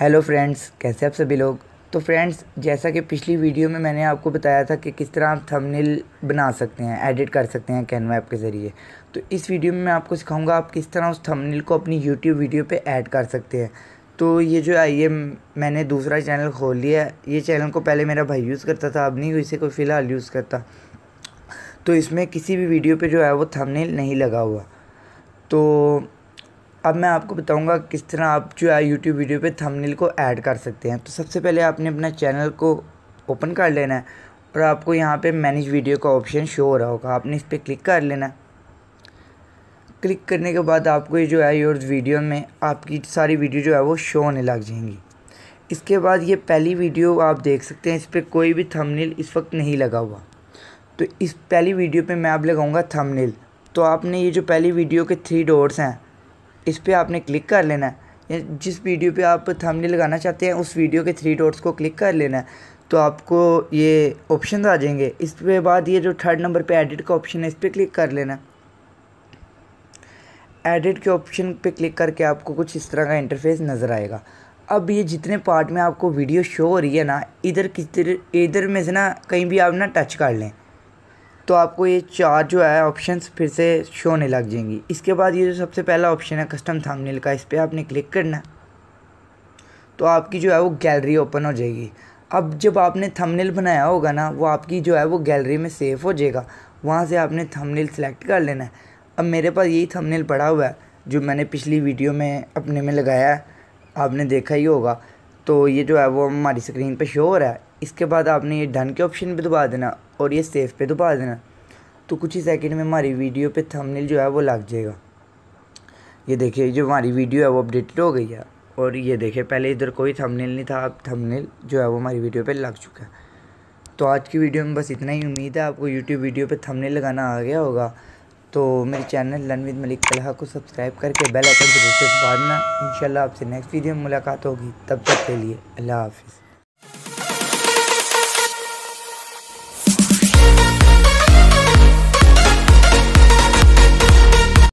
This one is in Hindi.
हेलो फ्रेंड्स कैसे आप सभी लोग तो फ्रेंड्स जैसा कि पिछली वीडियो में मैंने आपको बताया था कि किस तरह आप थंबनेल बना सकते हैं एडिट कर सकते हैं कैनवा ऐप के ज़रिए तो इस वीडियो में मैं आपको सिखाऊंगा आप किस तरह उस थंबनेल को अपनी यूट्यूब वीडियो पे ऐड कर सकते हैं तो ये जो है ये मैंने दूसरा चैनल खोल लिया ये चैनल को पहले मेरा भाई यूज़ करता था अब नहीं इसे कोई फ़िलहाल यूज़ करता तो इसमें किसी भी वीडियो पर जो है वो थमनेल नहीं लगा हुआ तो अब मैं आपको बताऊंगा किस तरह आप जो है यूट्यूब वीडियो पे थंबनेल को ऐड कर सकते हैं तो सबसे पहले आपने अपना चैनल को ओपन कर लेना है और आपको यहाँ पे मैनेज वीडियो का ऑप्शन शो हो रहा होगा आपने इस पर क्लिक कर लेना है क्लिक करने के बाद आपको ये जो है योर वीडियो में आपकी सारी वीडियो जो है वो शो होने लग जाएंगी इसके बाद ये पहली वीडियो आप देख सकते हैं इस पर कोई भी थंबनेल इस वक्त नहीं लगा हुआ तो इस पहली वीडियो पर मैं आप लगाऊँगा थंबनेल तो आपने ये जो पहली वीडियो के थ्री डोर्स हैं इस पर आपने क्लिक कर लेना है जिस वीडियो पे आप थंबनेल लगाना चाहते हैं उस वीडियो के थ्री डॉट्स को क्लिक कर लेना है तो आपको ये ऑप्शन आ जाएंगे इसके बाद ये जो थर्ड नंबर पे एडिट का ऑप्शन है इस पर क्लिक कर लेना एडिट के ऑप्शन पे क्लिक करके आपको कुछ इस तरह का इंटरफेस नज़र आएगा अब ये जितने पार्ट में आपको वीडियो शो हो रही है ना इधर किस इधर में से ना कहीं भी आप ना टच कर लें तो आपको ये चार जो है ऑप्शंस फिर से शो होने लग जाएंगी इसके बाद ये जो सबसे पहला ऑप्शन है कस्टम थंबनेल का इस पर आपने क्लिक करना तो आपकी जो है वो गैलरी ओपन हो जाएगी अब जब आपने थंबनेल बनाया होगा ना वो आपकी जो है वो गैलरी में सेफ हो जाएगा वहाँ से आपने थंबनेल सेलेक्ट कर लेना है अब मेरे पास यही थंबनेल पड़ा हुआ है जो मैंने पिछली वीडियो में अपने में लगाया है आपने देखा ही होगा तो ये जो है वो हमारी स्क्रीन पे शो हो रहा है इसके बाद आपने ये डन के ऑप्शन पे दबा देना और ये सेफ पे दबा देना तो कुछ ही सेकंड में हमारी वीडियो पे थंबनेल जो है वो लग जाएगा ये देखिए जो हमारी वीडियो है वो अपडेटेड हो गई है और ये देखिए पहले इधर कोई थंबनेल नहीं था अब थंबनेल जो है वो हमारी वीडियो पे लग चुका है तो आज की वीडियो में बस इतना ही उम्मीद है आपको यूट्यूब वीडियो पे थंबनेल लगाना आ गया होगा तो मेरे चैनल लनविद मलिक कलहा को सब्सक्राइब करके बेल आइकन जरूर से देना इंशाल्लाह आपसे नेक्स्ट वीडियो में मुलाकात होगी तब तक के लिए अल्लाह हाफिज़